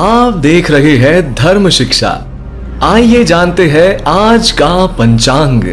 आप देख रहे हैं धर्म शिक्षा आइए जानते हैं आज का पंचांग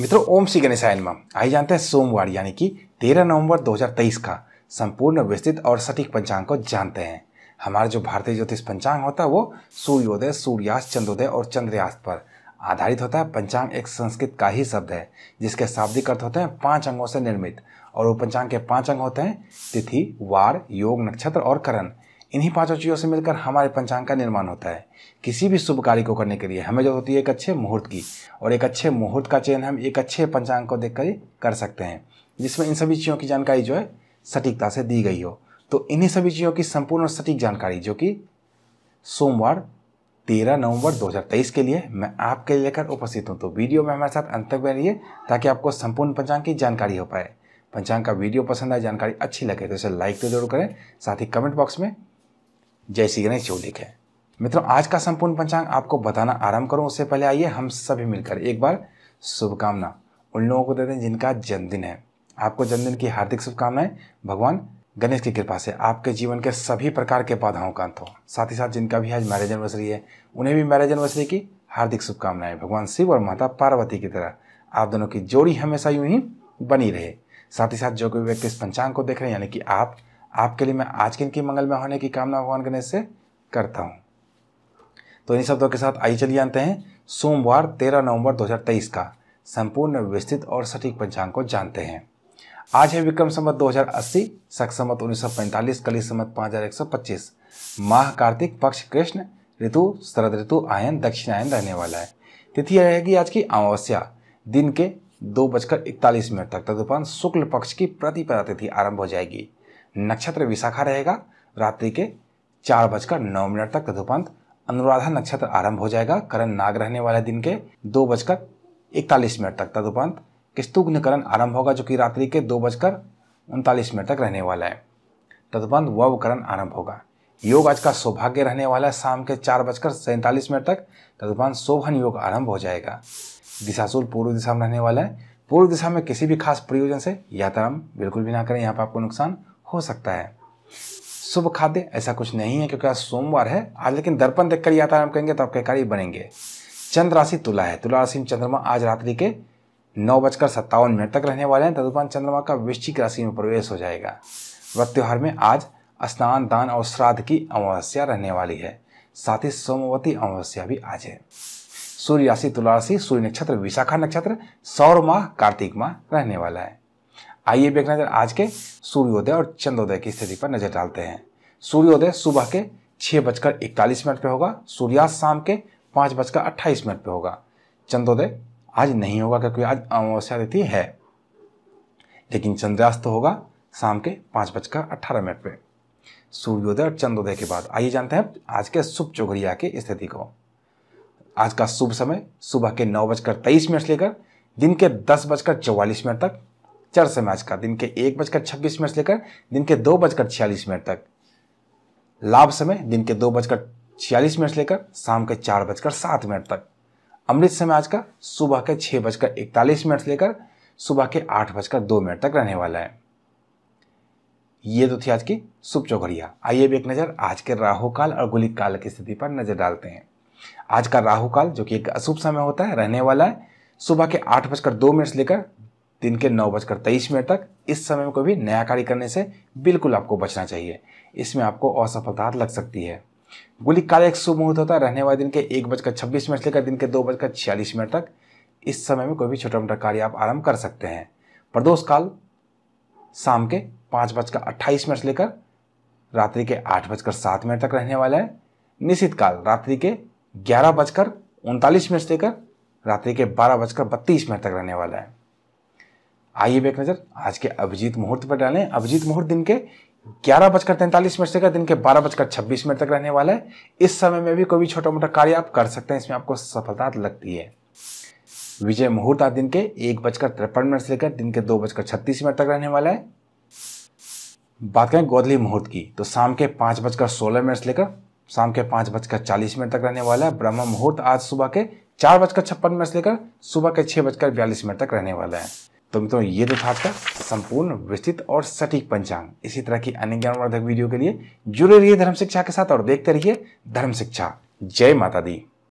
मित्रों ओम श्री गणेशाय नमः आइए जानते हैं सोमवार यानी कि 13 नवंबर 2023 का संपूर्ण विस्तृत और सटीक पंचांग को जानते हैं हमारा जो भारतीय ज्योतिष पंचांग होता है वो सूर्योदय सूर्यास्त चंद्रोदय और चंद्रयास्त पर आधारित होता है पंचांग एक संस्कृत का ही शब्द है जिसके शाब्दिक अर्थ होते हैं पांच अंगों से निर्मित और वो पंचांग के पांच अंग होते हैं तिथि वार योग नक्षत्र और करण इन्हीं पांचों चीज़ों से मिलकर हमारे पंचांग का निर्माण होता है किसी भी शुभ कार्य को करने के लिए हमें जो होती है एक अच्छे मुहूर्त की और एक अच्छे मुहूर्त का चयन हम एक अच्छे पंचांग को देख कर सकते हैं जिसमें इन सभी चीज़ों की जानकारी जो है सटीकता से दी गई हो तो इन्हीं सभी चीज़ों की संपूर्ण और सटीक जानकारी जो कि सोमवार तेरह नवंबर 2023 के लिए मैं आपके लिए लेकर उपस्थित हूँ तो वीडियो में हमारे साथ अंत तक बने रहिए ताकि आपको संपूर्ण पंचांग की जानकारी हो पाए पंचांग का वीडियो पसंद आए जानकारी अच्छी लगे तो इसे लाइक तो जरूर करें साथ ही कमेंट बॉक्स में जय श्री गणेश जो लिखें मित्रों आज का संपूर्ण पंचांग आपको बताना आरंभ करूं उससे पहले आइए हम सभी मिलकर एक बार शुभकामना उन लोगों को देते हैं जिनका जन्मदिन है आपको जन्मदिन की हार्दिक शुभकामनाएं भगवान गणेश की कृपा से आपके जीवन के सभी प्रकार के बाधाओं का अंत हो साथ ही साथ जिनका भी आज मैरिज एनिवर्सरी है उन्हें भी मैरिज एनिवर्सरी की हार्दिक शुभकामनाएं भगवान शिव और माता पार्वती की तरह आप दोनों की जोड़ी हमेशा यूं ही बनी रहे साथ ही साथ जो कोई व्यक्ति इस पंचांग को देख रहे हैं यानी कि आप आपके लिए मैं आज के इनकी में होने की कामना भगवान गणेश से करता हूं तो इन शब्दों के साथ आइए चलिए जानते हैं सोमवार तेरह नवंबर दो का संपूर्ण विस्तृत और सटीक पंचांग को जानते हैं आज है विक्रम संवत 2080 सख संवत 1945 कली संवत 5125 माह कार्तिक पक्ष कृष्ण ऋतु शरद ऋतु आयन दक्षिण आयन रहने वाला है तिथि रहेगी आज की अमावस्या दिन के दो बजकर इकतालीस मिनट तक तदुपान शुक्ल पक्ष की प्रतिपदा तिथि आरंभ हो जाएगी नक्षत्र विशाखा रहेगा रात्रि के चार बजकर नौ मिनट तक तदुपरांत अनुराधा नक्षत्र आरंभ हो जाएगा करण नाग रहने वाले दिन के दो बजकर इकतालीस मिनट तक तदुपरांत किस्तुग्न करण आरंभ होगा जो कि रात्रि के दो बजकर उनतालीस मिनट तक रहने वाला है तदुपरांत वव करण आरंभ होगा योग आज का सौभाग्य रहने वाला है शाम के चार बजकर सैंतालीस मिनट तक तदुपान शोभन योग आरंभ हो जाएगा दिशाशूल पूर्व दिशा में रहने वाला है पूर्व दिशा में किसी भी खास प्रयोजन से यात्रा बिल्कुल भी ना करें यहाँ पर आपको नुकसान हो सकता है शुभ खाद्य ऐसा कुछ नहीं है क्योंकि आज सोमवार है आज लेकिन दर्पण देखकर यात्रा करेंगे तो आपके कार्य बनेंगे चंद्र राशि तुला है तुला राशि में चंद्रमा आज रात्रि के नौ बजकर सत्तावन मिनट तक रहने वाले हैं तदुपान चंद्रमा का वृश्चिक राशि में प्रवेश हो जाएगा व्रत त्यौहार में आज स्नान दान और श्राद्ध की अमावस्या रहने वाली है साथ ही सोमवती अमावस्या भी आज है सूर्य राशि सूर्य नक्षत्र विशाखा नक्षत्र सौर माह कार्तिक माह रहने वाला है आइए एक नजर आज के सूर्योदय और चंद्रोदय की स्थिति पर नजर डालते हैं सूर्योदय सुबह के छह बजकर इकतालीस मिनट पर होगा सूर्यास्त शाम के पाँच बजकर अट्ठाईस मिनट पर होगा चंद्रोदय आज नहीं होगा क्योंकि आज अमावस्या तिथि है लेकिन चंद्रास्त होगा शाम के पांच बजकर अठारह मिनट पर सूर्योदय और चंद्रोदय के बाद आइए जानते हैं आज के शुभ चौघरिया की स्थिति को आज का शुभ समय सुबह के नौ बजकर तेईस मिनट से लेकर दिन के दस बजकर चौवालीस मिनट तक चर समय आज का दिन के एक बजकर छब्बीस मिनट से लेकर दिन के दो बजकर छियालीस मिनट तक लाभ समय दिन के दो बजकर छियालीस मिनट से लेकर शाम के चार बजकर सात मिनट तक अमृत समय आज का सुबह के छः बजकर इकतालीस मिनट से लेकर सुबह के आठ बजकर दो मिनट तक रहने वाला है ये तो थी आज की शुभ चौघड़िया आइए भी एक नज़र आज के राहु काल और गुलिक काल की स्थिति पर नज़र डालते हैं आज का राहु काल जो कि एक अशुभ समय होता है रहने वाला है सुबह के आठ बजकर दो मिनट से लेकर दिन के नौ बजकर तेईस मिनट तक इस समय को भी नया कार्य करने से बिल्कुल आपको बचना चाहिए इसमें आपको असफलता लग सकती है गुलिक काल एक शुभ मुहूर्त होता है रहने वाले दिन के एक बजकर छब्बीस मिनट से लेकर दिन के दो बजकर छियालीस मिनट तक इस समय में कोई भी छोटा मोटा कार्य आप आरंभ कर सकते हैं प्रदोष काल शाम के पाँच बजकर अट्ठाईस मिनट से लेकर रात्रि के आठ बजकर सात मिनट तक रहने वाला है निश्चित काल रात्रि के ग्यारह बजकर उनतालीस मिनट से लेकर रात्रि के बारह बजकर बत्तीस मिनट तक रहने वाला है आइए एक नज़र आज के अभिजीत मुहूर्त पर डालें अभिजीत मुहूर्त दिन के ग्यारह बजकर तैंतालीस मिनट से लेकर दिन के बारह बजकर छब्बीस मिनट तक रहने वाला है इस समय में भी कोई भी छोटा मोटा कार्य आप कर सकते हैं इसमें आपको सफलता लगती है विजय मुहूर्त आज दिन के एक बजकर तिरपन मिनट से लेकर दिन के दो बजकर छत्तीस मिनट तक रहने वाला है बात करें गोदली मुहूर्त की तो शाम के पाँच बजकर सोलह मिनट से लेकर शाम के पाँच बजकर चालीस मिनट तक रहने वाला है ब्रह्म मुहूर्त आज सुबह के चार बजकर छप्पन मिनट से लेकर सुबह के छः बजकर बयालीस मिनट तक रहने वाला है तो मित्रों ये तो था आपका संपूर्ण विस्तृत और सटीक पंचांग इसी तरह की अन्य ज्ञानवर्धक वीडियो के लिए जुड़े रहिए धर्म शिक्षा के साथ और देखते रहिए धर्म शिक्षा जय माता दी